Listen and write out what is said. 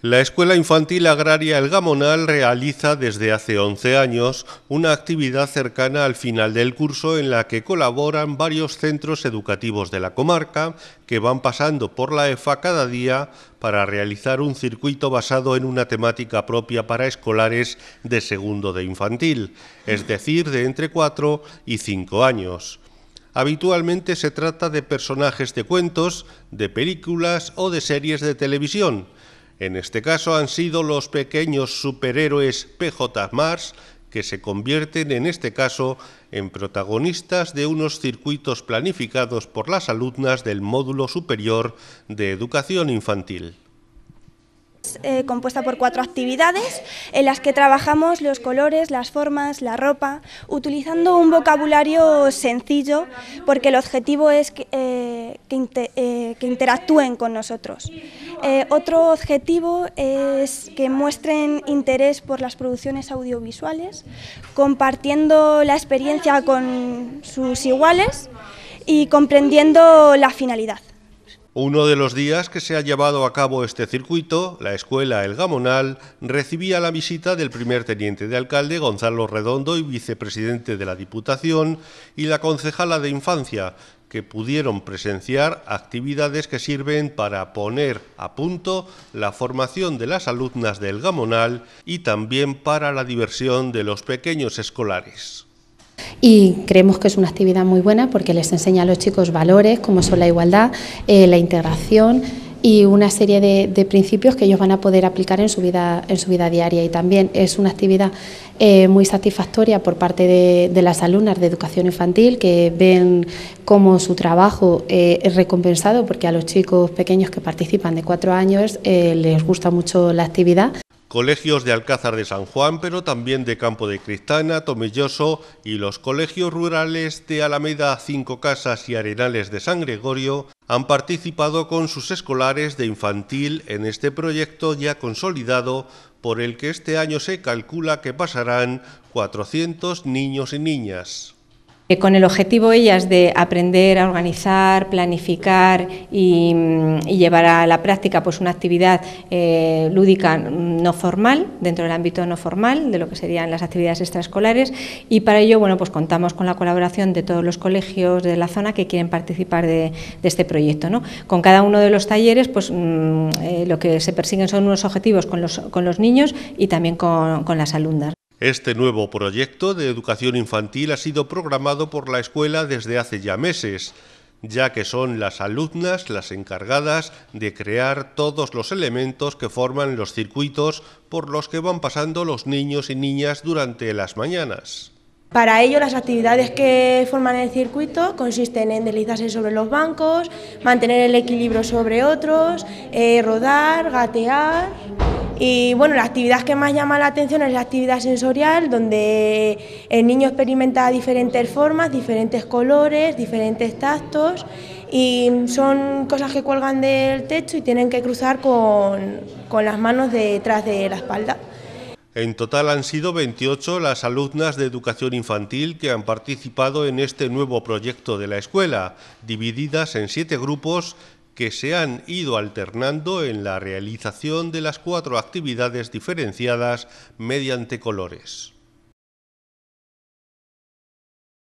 La Escuela Infantil Agraria El Gamonal realiza desde hace 11 años una actividad cercana al final del curso en la que colaboran varios centros educativos de la comarca que van pasando por la EFA cada día para realizar un circuito basado en una temática propia para escolares de segundo de infantil, es decir, de entre 4 y 5 años. Habitualmente se trata de personajes de cuentos, de películas o de series de televisión en este caso han sido los pequeños superhéroes PJ Mars que se convierten en este caso en protagonistas de unos circuitos planificados por las alumnas del módulo superior de educación infantil. Eh, compuesta por cuatro actividades en las que trabajamos los colores, las formas, la ropa, utilizando un vocabulario sencillo porque el objetivo es que, eh, eh, que interactúen con nosotros. Eh, otro objetivo es que muestren interés por las producciones audiovisuales, compartiendo la experiencia con sus iguales y comprendiendo la finalidad. Uno de los días que se ha llevado a cabo este circuito, la escuela El Gamonal recibía la visita del primer teniente de alcalde Gonzalo Redondo y vicepresidente de la Diputación y la concejala de Infancia que pudieron presenciar actividades que sirven para poner a punto la formación de las alumnas del Gamonal y también para la diversión de los pequeños escolares. Y creemos que es una actividad muy buena porque les enseña a los chicos valores como son la igualdad, eh, la integración, y una serie de, principios que ellos van a poder aplicar en su vida, en su vida diaria. Y también es una actividad eh, muy satisfactoria por parte de, las alumnas de educación infantil que ven cómo su trabajo eh, es recompensado porque a los chicos pequeños que participan de cuatro años eh, les gusta mucho la actividad colegios de Alcázar de San Juan, pero también de Campo de Cristana, Tomelloso y los colegios rurales de Alameda, Cinco Casas y Arenales de San Gregorio, han participado con sus escolares de infantil en este proyecto ya consolidado por el que este año se calcula que pasarán 400 niños y niñas con el objetivo ellas de aprender a organizar, planificar y, llevar a la práctica pues una actividad eh, lúdica no formal, dentro del ámbito no formal, de lo que serían las actividades extraescolares, y para ello bueno, pues contamos con la colaboración de todos los colegios de la zona que quieren participar de, este proyecto. ¿no? Con cada uno de los talleres, pues mm, eh, lo que se persiguen son unos objetivos con los, con los niños y también con, con las alumnas. Este nuevo proyecto de educación infantil ha sido programado por la escuela desde hace ya meses, ya que son las alumnas las encargadas de crear todos los elementos que forman los circuitos por los que van pasando los niños y niñas durante las mañanas. Para ello, las actividades que forman el circuito consisten en deslizarse sobre los bancos, mantener el equilibrio sobre otros, eh, rodar, gatear. Y bueno, la actividad que más llama la atención es la actividad sensorial, donde el niño experimenta diferentes formas, diferentes colores, diferentes tactos y son cosas que cuelgan del techo y tienen que cruzar con, con las manos detrás de la espalda. En total han sido 28 las alumnas de educación infantil que han participado en este nuevo proyecto de la escuela, divididas en siete grupos que se han ido alternando en la realización de las cuatro actividades diferenciadas mediante colores.